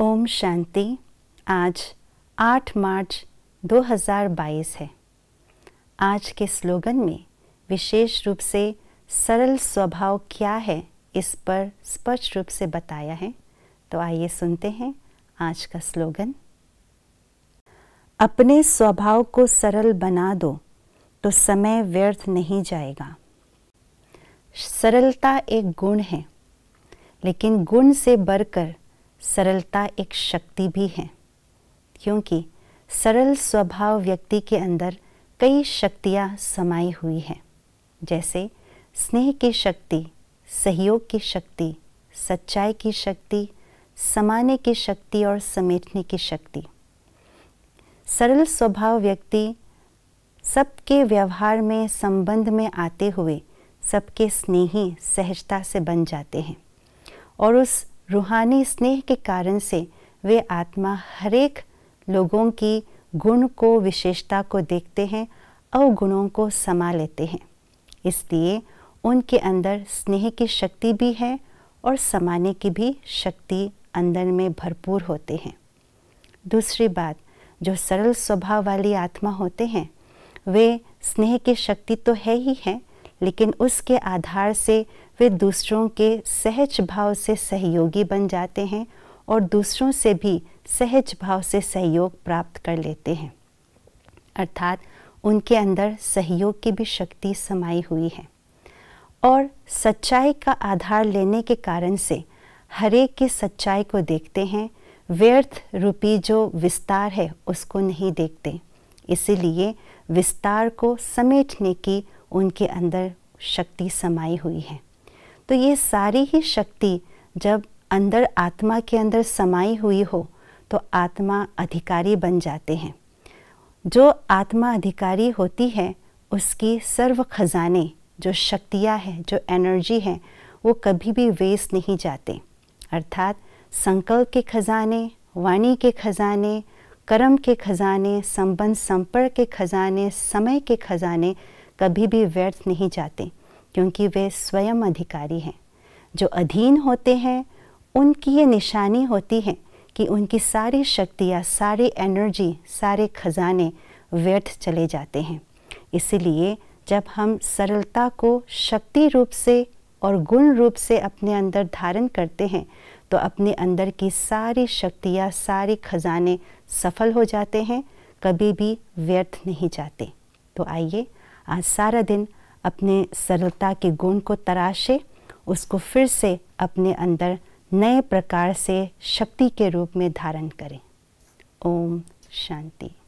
ओम शांति आज 8 मार्च 2022 है आज के स्लोगन में विशेष रूप से सरल स्वभाव क्या है इस पर स्पष्ट रूप से बताया है तो आइए सुनते हैं आज का स्लोगन अपने स्वभाव को सरल बना दो तो समय व्यर्थ नहीं जाएगा सरलता एक गुण है लेकिन गुण से बढ़कर सरलता एक शक्ति भी है क्योंकि सरल स्वभाव व्यक्ति के अंदर कई शक्तियाँ समाई हुई हैं जैसे स्नेह की शक्ति सहयोग की शक्ति सच्चाई की शक्ति समाने की शक्ति और समेटने की शक्ति सरल स्वभाव व्यक्ति सबके व्यवहार में संबंध में आते हुए सबके स्नेही सहजता से बन जाते हैं और उस रूहानी स्नेह के कारण से वे आत्मा हरेक लोगों की गुण को विशेषता को देखते हैं और गुणों को समा लेते हैं इसलिए उनके अंदर स्नेह की शक्ति भी है और समाने की भी शक्ति अंदर में भरपूर होते हैं दूसरी बात जो सरल स्वभाव वाली आत्मा होते हैं वे स्नेह की शक्ति तो है ही है लेकिन उसके आधार से वे दूसरों के सहज भाव से सहयोगी बन जाते हैं और दूसरों से भी सहज भाव से सहयोग प्राप्त कर लेते हैं अर्थात उनके अंदर सहयोग की भी शक्ति समाई हुई है और सच्चाई का आधार लेने के कारण से हरेक की सच्चाई को देखते हैं व्यर्थ रूपी जो विस्तार है उसको नहीं देखते इसीलिए विस्तार को समेटने की उनके अंदर शक्ति समाई हुई है तो ये सारी ही शक्ति जब अंदर आत्मा के अंदर समाई हुई हो तो आत्मा अधिकारी बन जाते हैं जो आत्मा अधिकारी होती है उसकी सर्व खजाने जो शक्तियाँ हैं जो एनर्जी है वो कभी भी वेस्ट नहीं जाते अर्थात संकल्प के खजाने वाणी के खजाने कर्म के खजाने संबंध संपर्क के खजाने समय के खजाने कभी भी व्यर्थ नहीं जाते क्योंकि वे स्वयं अधिकारी हैं जो अधीन होते हैं उनकी ये निशानी होती है कि उनकी सारी शक्तियाँ सारी एनर्जी सारे खजाने व्यर्थ चले जाते हैं इसलिए जब हम सरलता को शक्ति रूप से और गुण रूप से अपने अंदर धारण करते हैं तो अपने अंदर की सारी शक्तियाँ सारे खजाने सफल हो जाते हैं कभी भी व्यर्थ नहीं जाते तो आइए आज सारा दिन अपने सरलता के गुण को तराशे उसको फिर से अपने अंदर नए प्रकार से शक्ति के रूप में धारण करें ओम शांति